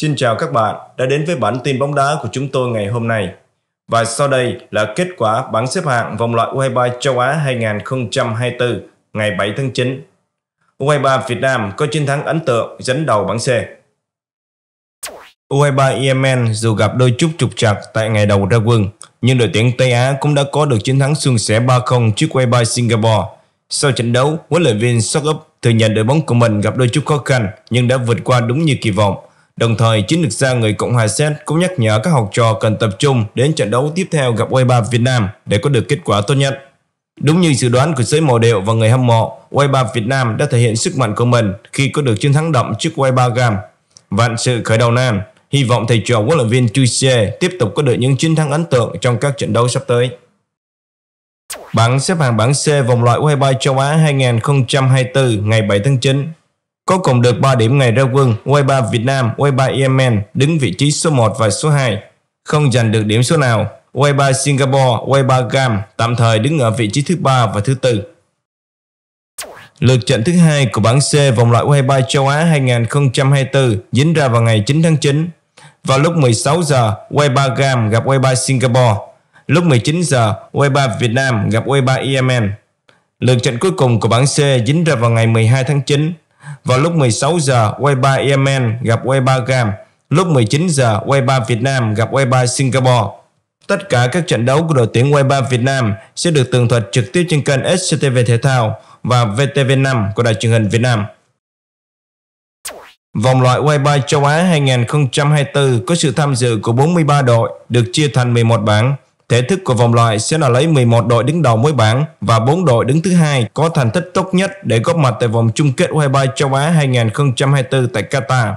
Xin chào các bạn đã đến với bản tin bóng đá của chúng tôi ngày hôm nay. Và sau đây là kết quả bảng xếp hạng vòng loại U23 châu Á 2024 ngày 7 tháng 9. U23 Việt Nam có chiến thắng ấn tượng dẫn đầu bảng C. U23 Yemen dù gặp đôi chút trục trặc tại ngày đầu ra quân, nhưng đội tuyển Tây Á cũng đã có được chiến thắng suôn sẻ 3-0 trước U23 Singapore. Sau trận đấu, huấn luyện viên Sok thừa nhận đội bóng của mình gặp đôi chút khó khăn nhưng đã vượt qua đúng như kỳ vọng Đồng thời, chiến lược gia người Cộng hòa Séc cũng nhắc nhở các học trò cần tập trung đến trận đấu tiếp theo gặp U23 e Việt Nam để có được kết quả tốt nhất. Đúng như dự đoán của giới mộ điệu và người hâm mộ, U23 e Việt Nam đã thể hiện sức mạnh của mình khi có được chiến thắng đậm trước U23 e Gam. Vạn sự khởi đầu nan, hy vọng thầy trò huấn luyện viên Tuchel tiếp tục có được những chiến thắng ấn tượng trong các trận đấu sắp tới. Bảng xếp hạng bảng C vòng loại U23 châu Á 2024 ngày 7 tháng 9 có cùng được 3 điểm ngày ra quân U23 Việt Nam, U23 Yemen đứng vị trí số 1 và số 2, không giành được điểm số nào. U23 Singapore, U23 Gam tạm thời đứng ở vị trí thứ 3 và thứ 4. Lượt trận thứ hai của bảng C vòng loại U23 châu Á 2024 diễn ra vào ngày 9 tháng 9. Vào lúc 16 giờ, U23 Gam gặp U23 Singapore. Lúc 19 giờ, U23 Việt Nam gặp U23 Yemen. Lượt trận cuối cùng của bảng C diễn ra vào ngày 12 tháng 9. Vào lúc 16 giờ, U23 Yemen gặp U23 Gam. Lúc 19 giờ, U23 Việt Nam gặp U23 Singapore. Tất cả các trận đấu của đội tuyển U23 Việt Nam sẽ được tường thuật trực tiếp trên kênh SCTV Thể thao và VTV5 của Đài truyền hình Việt Nam. Vòng loại U23 châu Á 2024 có sự tham dự của 43 đội được chia thành 11 bảng. Thể thức của vòng loại sẽ là lấy 11 đội đứng đầu mỗi bảng và 4 đội đứng thứ hai có thành tích tốt nhất để góp mặt tại vòng chung kết U23 châu Á 2024 tại Qatar.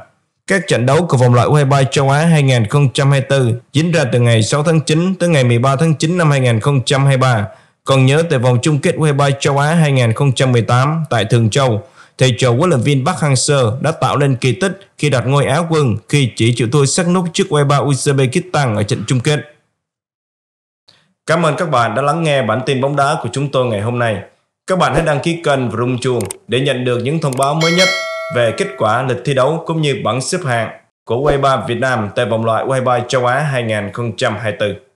Các trận đấu của vòng loại U23 châu Á 2024 diễn ra từ ngày 6 tháng 9 tới ngày 13 tháng 9 năm 2023. Còn nhớ tại vòng chung kết U23 châu Á 2018 tại Thường Châu, thầy trò huấn luyện viên Park Hang-seo đã tạo nên kỳ tích khi đặt ngôi Á quân khi chỉ chịu thua sát nút trước U23 Uzbekistan ở trận chung kết. Cảm ơn các bạn đã lắng nghe bản tin bóng đá của chúng tôi ngày hôm nay. Các bạn hãy đăng ký kênh và rung chuông để nhận được những thông báo mới nhất về kết quả lịch thi đấu cũng như bảng xếp hạng của U23 Việt Nam tại vòng loại U23 châu Á 2024.